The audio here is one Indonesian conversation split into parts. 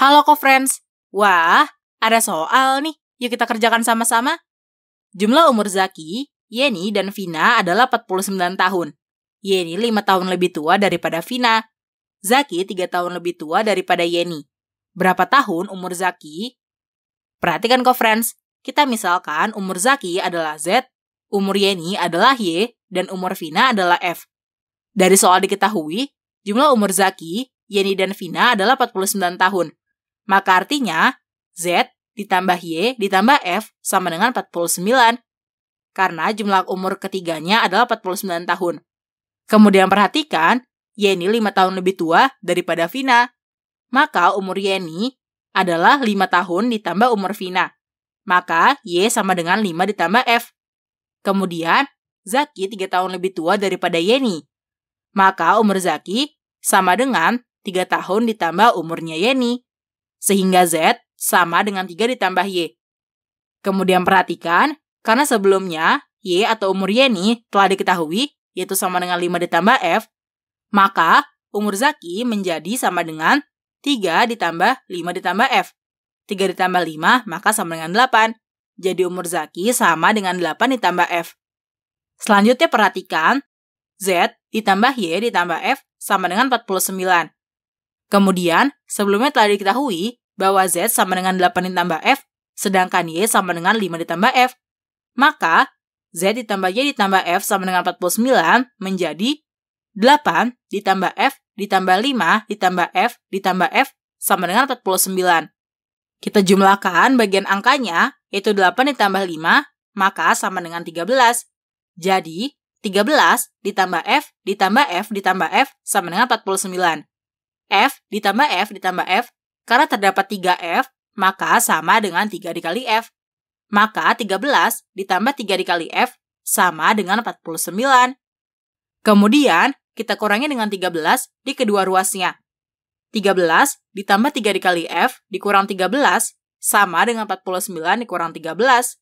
Halo kok friends wah ada soal nih, yuk kita kerjakan sama-sama. Jumlah umur Zaki, Yeni, dan Vina adalah 49 tahun. Yeni 5 tahun lebih tua daripada Vina. Zaki 3 tahun lebih tua daripada Yeni. Berapa tahun umur Zaki? Perhatikan kok friends, kita misalkan umur Zaki adalah Z, umur Yeni adalah Y, dan umur Vina adalah F. Dari soal diketahui, jumlah umur Zaki, Yeni, dan Vina adalah 49 tahun. Maka artinya Z ditambah Y ditambah F sama dengan 49. Karena jumlah umur ketiganya adalah 49 tahun. Kemudian perhatikan, Yeni 5 tahun lebih tua daripada Vina. Maka umur Yeni adalah 5 tahun ditambah umur Vina. Maka Y sama dengan 5 ditambah F. Kemudian, Zaki 3 tahun lebih tua daripada Yeni. Maka umur Zaki sama dengan 3 tahun ditambah umurnya Yeni. Sehingga Z sama dengan 3 ditambah Y. Kemudian perhatikan, karena sebelumnya Y atau umur Y telah diketahui, yaitu sama dengan 5 ditambah F, maka umur Zaki menjadi sama dengan 3 ditambah 5 ditambah F. 3 ditambah 5 maka sama dengan 8. Jadi umur Zaki sama dengan 8 ditambah F. Selanjutnya perhatikan, Z ditambah Y ditambah F sama dengan 49. Kemudian, sebelumnya telah diketahui bahwa Z sama dengan 8 ditambah F, sedangkan Y sama dengan 5 ditambah F. Maka, Z ditambah Y ditambah F sama dengan 49 menjadi 8 ditambah F ditambah 5 ditambah F ditambah F sama dengan 49. Kita jumlahkan bagian angkanya, yaitu 8 ditambah 5, maka sama dengan 13. Jadi, 13 ditambah F ditambah F ditambah F sama dengan 49. F ditambah F ditambah F, karena terdapat 3F, maka sama dengan 3 dikali F. Maka 13 ditambah 3 dikali F sama dengan 49. Kemudian, kita kurangi dengan 13 di kedua ruasnya. 13 ditambah 3 dikali F dikurang 13 sama dengan 49 dikurang 13.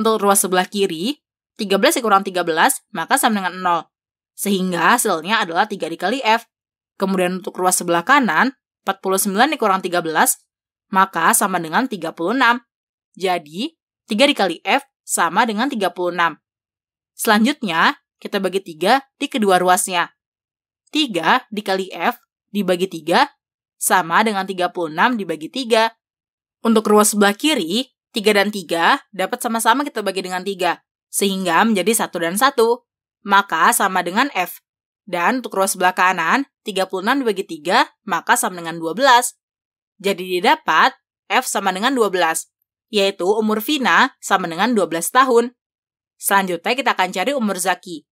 Untuk ruas sebelah kiri, 13 dikurang 13 maka sama dengan 0. Sehingga hasilnya adalah 3 dikali F Kemudian untuk ruas sebelah kanan, 49 dikurang 13, maka sama dengan 36. Jadi, 3 dikali F sama dengan 36. Selanjutnya, kita bagi 3 di kedua ruasnya. 3 dikali F dibagi 3 sama dengan 36 dibagi 3. Untuk ruas sebelah kiri, 3 dan 3 dapat sama-sama kita bagi dengan 3, sehingga menjadi 1 dan 1. Maka sama dengan F. Dan untuk ruas sebelah kanan, 36 dibagi 3, maka sama dengan 12. Jadi didapat F sama dengan 12, yaitu umur Vina sama dengan 12 tahun. Selanjutnya kita akan cari umur Zaki.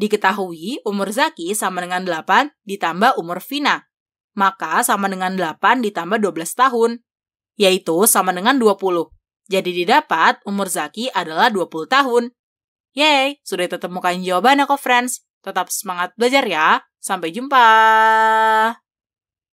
Diketahui umur Zaki sama dengan 8 ditambah umur Vina. Maka sama dengan 8 ditambah 12 tahun, yaitu sama dengan 20. Jadi didapat umur Zaki adalah 20 tahun. Yeay, sudah ditemukan jawabannya kok friends. Tetap semangat belajar ya. Sampai jumpa.